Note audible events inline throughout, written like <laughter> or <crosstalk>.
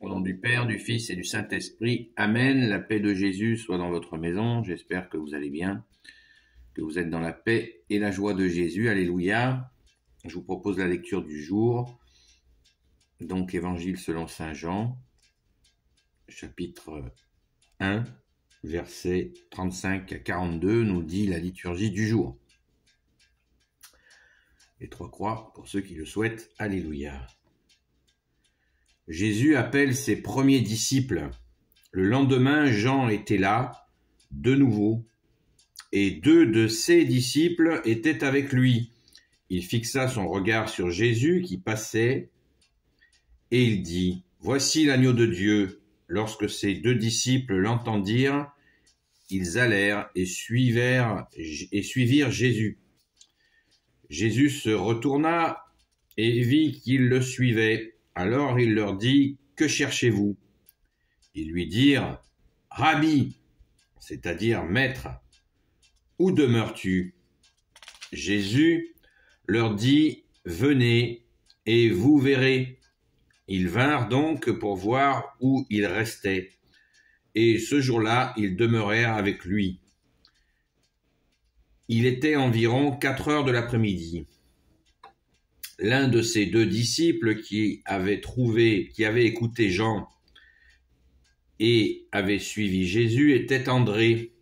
Au nom du Père, du Fils et du Saint-Esprit, Amen. La paix de Jésus soit dans votre maison. J'espère que vous allez bien, que vous êtes dans la paix et la joie de Jésus. Alléluia. Je vous propose la lecture du jour. Donc, Évangile selon Saint Jean, chapitre 1, versets 35 à 42, nous dit la liturgie du jour. Les trois croix, pour ceux qui le souhaitent, Alléluia. Jésus appelle ses premiers disciples. Le lendemain, Jean était là, de nouveau, et deux de ses disciples étaient avec lui. Il fixa son regard sur Jésus qui passait, et il dit, Voici l'agneau de Dieu. Lorsque ses deux disciples l'entendirent, ils allèrent et suivirent, et suivirent Jésus. Jésus se retourna et vit qu'ils le suivaient. Alors il leur dit, Que cherchez-vous Ils lui dirent, Rabbi, c'est-à-dire maître, où demeures-tu Jésus leur dit, Venez et vous verrez. Ils vinrent donc pour voir où il restait. Et ce jour-là, ils demeurèrent avec lui. Il était environ quatre heures de l'après-midi l'un de ses deux disciples qui avait trouvé, qui avait écouté Jean et avait suivi Jésus était André,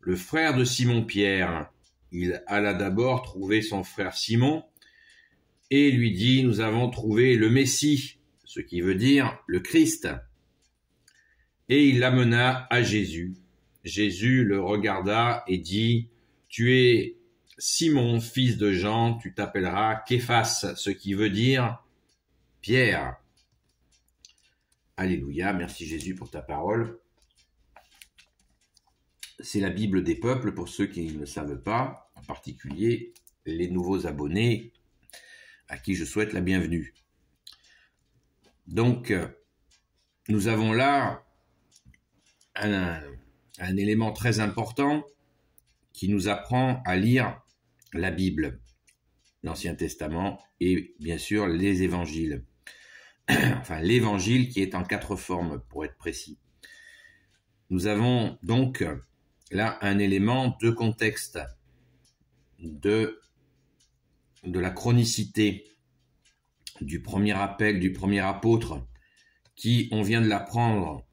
le frère de Simon-Pierre. Il alla d'abord trouver son frère Simon et lui dit, nous avons trouvé le Messie, ce qui veut dire le Christ. Et il l'amena à Jésus. Jésus le regarda et dit, tu es Simon, fils de Jean, tu t'appelleras Képhas, ce qui veut dire Pierre. Alléluia, merci Jésus pour ta parole. C'est la Bible des peuples pour ceux qui ne le savent pas, en particulier les nouveaux abonnés à qui je souhaite la bienvenue. Donc, nous avons là un élément très important qui nous apprend à lire la Bible, l'Ancien Testament, et bien sûr les évangiles. <clears throat> enfin, l'évangile qui est en quatre formes, pour être précis. Nous avons donc là un élément de contexte, de, de la chronicité du premier appel du premier apôtre, qui, on vient de l'apprendre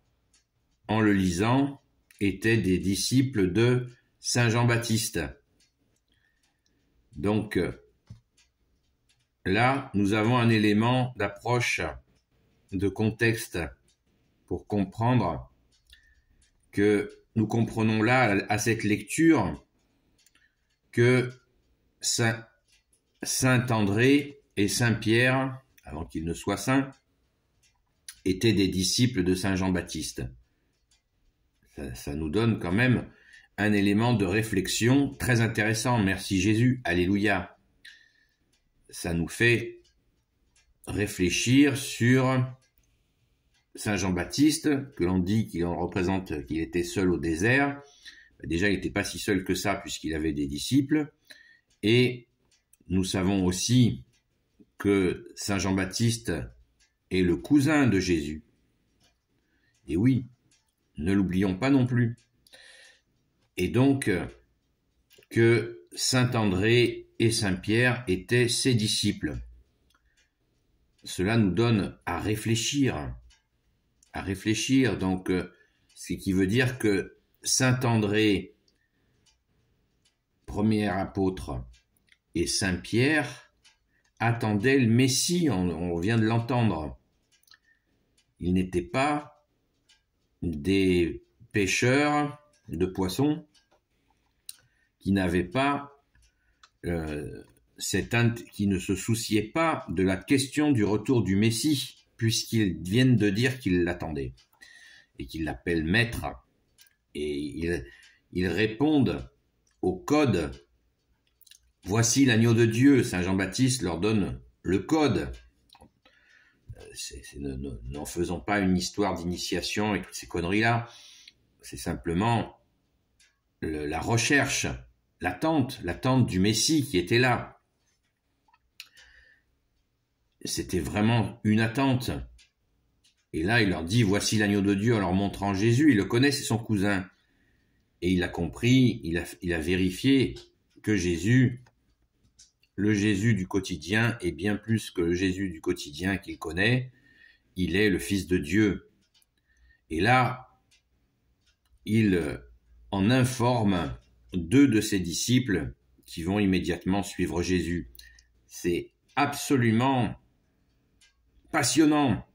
en le lisant, étaient des disciples de Saint Jean-Baptiste. Donc euh, là, nous avons un élément d'approche, de contexte pour comprendre que nous comprenons là, à cette lecture, que Saint André et Saint Pierre, avant qu'ils ne soient saints, étaient des disciples de Saint Jean-Baptiste. ça, nous donne quand même un élément de réflexion très intéressant. Merci Jésus, Alléluia. Ça nous fait réfléchir sur Saint Jean-Baptiste, que l'on dit qu'il représente qu'il était seul au désert. Déjà, il n'était pas si seul que ça, puisqu'il avait des disciples. Et nous savons aussi que Saint Jean-Baptiste est le cousin de Jésus. Et oui, ne l'oublions pas non plus et donc euh, que Saint André et Saint Pierre étaient ses disciples. Cela nous donne à réfléchir, à réfléchir, donc euh, ce qui veut dire que Saint André, premier apôtre, et Saint Pierre attendaient le Messie, on, vient de l'entendre. Ils n'étaient pas des pêcheurs de poissons qui n'avaient pas euh, cette qui ne se souciaient pas de la question du retour du Messie, puisqu'ils viennent de dire qu'ils l'attendaient et qu'ils l'appellent maître. Et ils, ils répondent au code. Voici l'agneau de Dieu. Saint Jean-Baptiste leur donne le code. Euh, n'en faisons pas une histoire d'initiation et toutes ces conneries-là. C'est simplement la recherche, l'attente, l'attente du Messie qui était là. C'était vraiment une attente. Et là, il leur dit, voici l'agneau de Dieu en leur montrant Jésus. il le connaît, c'est son cousin. Et il a compris, il a, il a vérifié que Jésus, le Jésus du quotidien, est bien plus que le Jésus du quotidien qu'il connaît. Il est le Fils de Dieu. Et là, il en informe deux de ses disciples qui vont immédiatement suivre Jésus. C'est absolument passionnant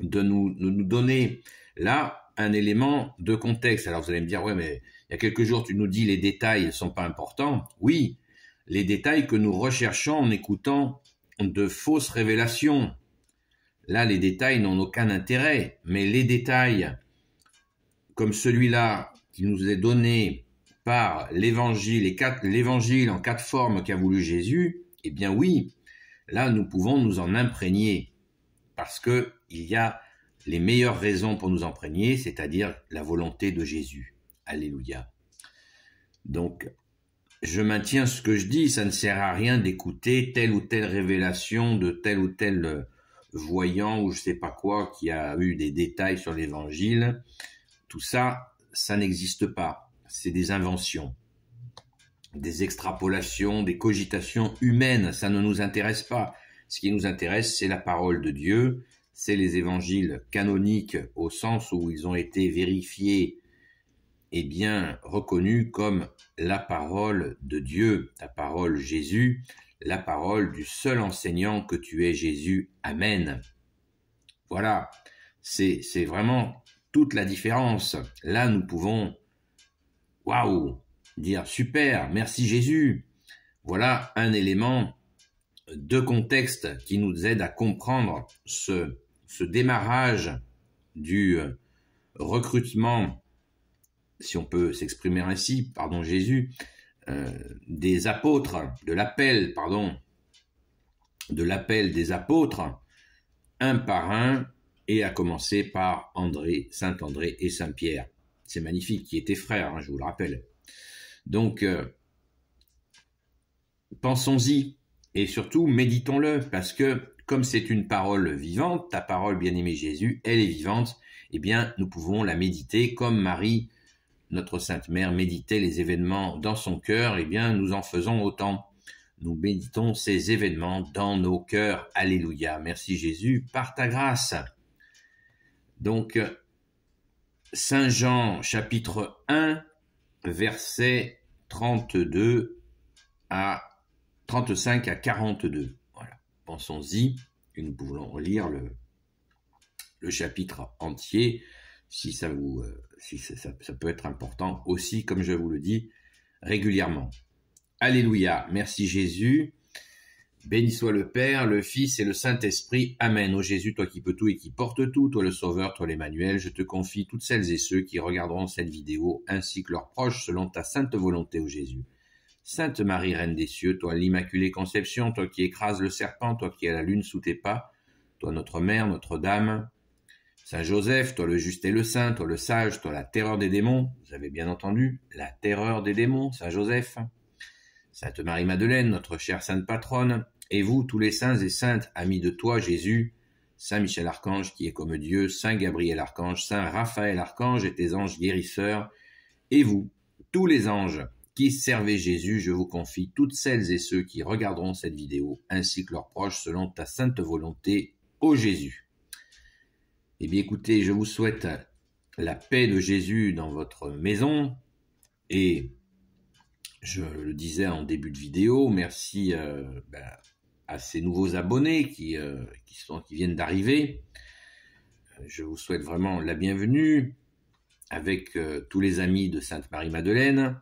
de nous, nous, donner là un élément de contexte. Alors vous allez me dire, ouais, mais il y a quelques jours, tu nous dis les détails ne sont pas importants. Oui, les détails que nous recherchons en écoutant de fausses révélations. Là, les détails n'ont aucun intérêt, mais les détails comme celui-là qui nous est donné par l'évangile, l'évangile en quatre formes qu'a voulu Jésus, eh bien oui, là nous pouvons nous en imprégner, parce que il y a les meilleures raisons pour nous imprégner, c'est-à-dire la volonté de Jésus. Alléluia. Donc, je maintiens ce que je dis, ça ne sert à rien d'écouter telle ou telle révélation de tel ou tel euh, voyant ou je sais pas quoi qui a eu des détails sur l'évangile. Tout ça, ça n'existe pas. C'est des inventions, des extrapolations, des cogitations humaines. Ça ne nous intéresse pas. Ce qui nous intéresse, c'est la parole de Dieu, c'est les évangiles canoniques au sens où ils ont été vérifiés et bien reconnus comme la parole de Dieu, la parole Jésus, la parole du seul enseignant que tu es Jésus. Amen. Voilà, c'est vraiment toute la différence. Là, nous pouvons, waouh, dire super, merci Jésus. Voilà un élément de contexte qui nous aide à comprendre ce, ce démarrage du euh, recrutement, si on peut s'exprimer ainsi, pardon Jésus, euh, des apôtres, de l'appel, pardon, de l'appel des apôtres, un par un, et à commencer par André, Saint André et Saint Pierre. C'est magnifique, qui étaient frères, hein, je vous le rappelle. Donc, euh, pensons-y et surtout méditons-le, parce que comme c'est une parole vivante, ta parole, bien-aimé Jésus, elle est vivante, eh bien, nous pouvons la méditer comme Marie, notre Sainte Mère, méditait les événements dans son cœur, eh bien, nous en faisons autant. Nous méditons ces événements dans nos cœurs. Alléluia. Merci Jésus, par ta grâce. Donc, Saint Jean chapitre 1, verset 32 à 35 à 42. Voilà, pensons-y, et nous pouvons lire le, chapitre entier si ça vous euh, si ça, peut être important aussi comme je vous le dis régulièrement. Alléluia, merci Jésus. Béni soit le Père, le Fils et le Saint-Esprit. Amen. Ô Jésus, toi qui peux tout et qui portes tout, toi le Sauveur, toi l'Emmanuel, je te confie toutes celles et ceux qui regarderont cette vidéo, ainsi que leurs proches, selon ta sainte volonté, ô Jésus. Sainte Marie, Reine des cieux, toi l'Immaculée Conception, toi qui écrases le serpent, toi qui as la lune sous tes pas, toi notre Mère, notre Dame. Saint Joseph, toi le juste et le saint, toi le sage, toi la terreur des démons, vous avez bien entendu, la terreur des démons, Saint Joseph. Sainte Marie Madeleine, notre chère sainte patronne, et vous, tous les saints et saintes, amis de toi, Jésus, Saint Michel Archange qui est comme Dieu, Saint Gabriel Archange, Saint Raphaël Archange et tes anges guérisseurs, et vous, tous les anges qui servez Jésus, je vous confie toutes celles et ceux qui regarderont cette vidéo, ainsi que leurs proches, selon ta sainte volonté, ô Jésus. Eh bien écoutez, je vous souhaite la paix de Jésus dans votre maison, et je le disais en début de vidéo, merci euh, ben, à ces nouveaux abonnés qui, euh, sont, qui viennent d'arriver. Euh, je vous souhaite vraiment la bienvenue avec euh, tous les amis de Sainte-Marie-Madeleine.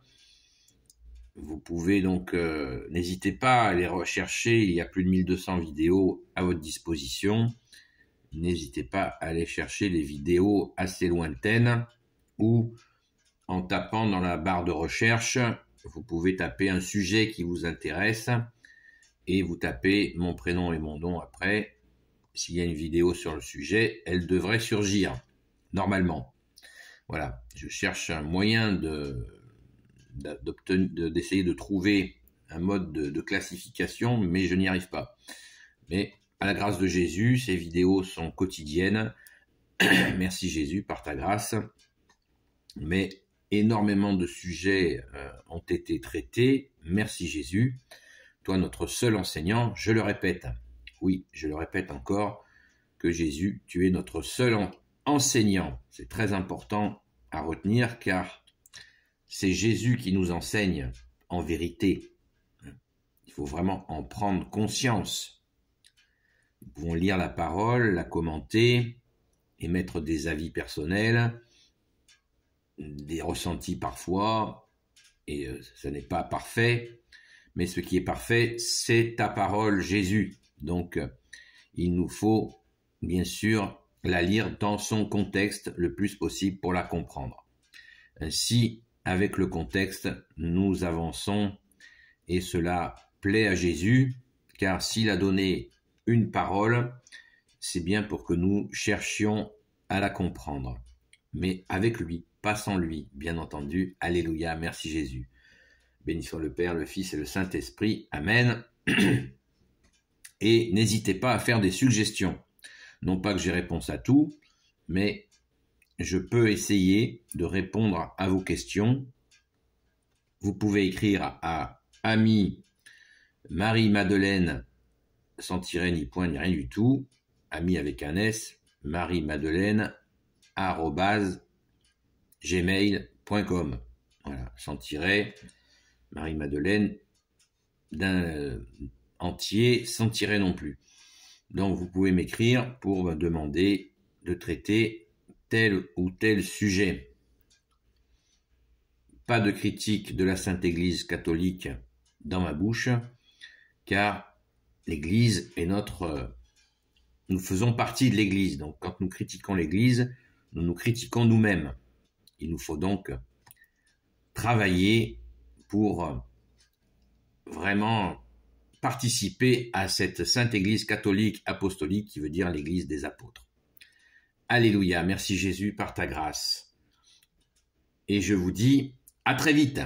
Vous pouvez donc, n'hésitez pas à les rechercher, il y a plus de 1200 vidéos à votre disposition. N'hésitez pas à aller chercher les vidéos assez lointaines ou en tapant dans la barre de recherche, vous pouvez taper un sujet qui vous intéresse et vous tapez mon prénom et mon nom après. S'il y a une vidéo sur le sujet, elle devrait surgir, normalement. Voilà, je cherche un moyen d'essayer de trouver un mode de, classification, mais je n'y arrive pas. Mais à la grâce de Jésus, ces vidéos sont quotidiennes. <clears throat> Merci Jésus par ta grâce. Mais énormément de sujets euh, ont été traités. Merci Jésus. Toi, notre seul enseignant, je le répète, oui, je le répète encore, que Jésus, tu es notre seul enseignant. C'est très important à retenir car c'est Jésus qui nous enseigne en vérité. Il faut vraiment en prendre conscience. Nous pouvons lire la parole, la commenter, émettre des avis personnels, des ressentis parfois, et euh, ce n'est pas parfait, mais ce qui est parfait, c'est ta parole, Jésus. Donc, euh, il nous faut, bien sûr, la lire dans son contexte le plus possible pour la comprendre. Ainsi, avec le contexte, nous avançons et cela plaît à Jésus, car s'il a donné une parole, c'est bien pour que nous cherchions à la comprendre. Mais avec lui, pas sans lui, bien entendu. Alléluia, merci Jésus. Bénissons le Père, le Fils et le Saint-Esprit. Amen. <clears throat> Et n'hésitez pas à faire des suggestions. Non pas que j'ai réponse à tout, mais je peux essayer de répondre à vos questions. Vous pouvez écrire à ami Marie-Madeleine, sans tirer ni point ni rien du tout, ami avec un S, Marie-Madeleine, gmail.com. Voilà, sans tirer, Marie-Madeleine d'un euh, entier s'en tirer non plus. Donc vous pouvez m'écrire pour me demander de traiter tel ou tel sujet. Pas de critique de la Sainte Église catholique dans ma bouche, car l'Église est notre... Euh, nous faisons partie de l'Église, donc quand nous critiquons l'Église, nous nous critiquons nous-mêmes. Il nous faut donc travailler pour euh, vraiment participer à cette sainte Église catholique apostolique qui veut dire l'Église des apôtres. Alléluia, merci Jésus par ta grâce. Et je vous dis à très vite.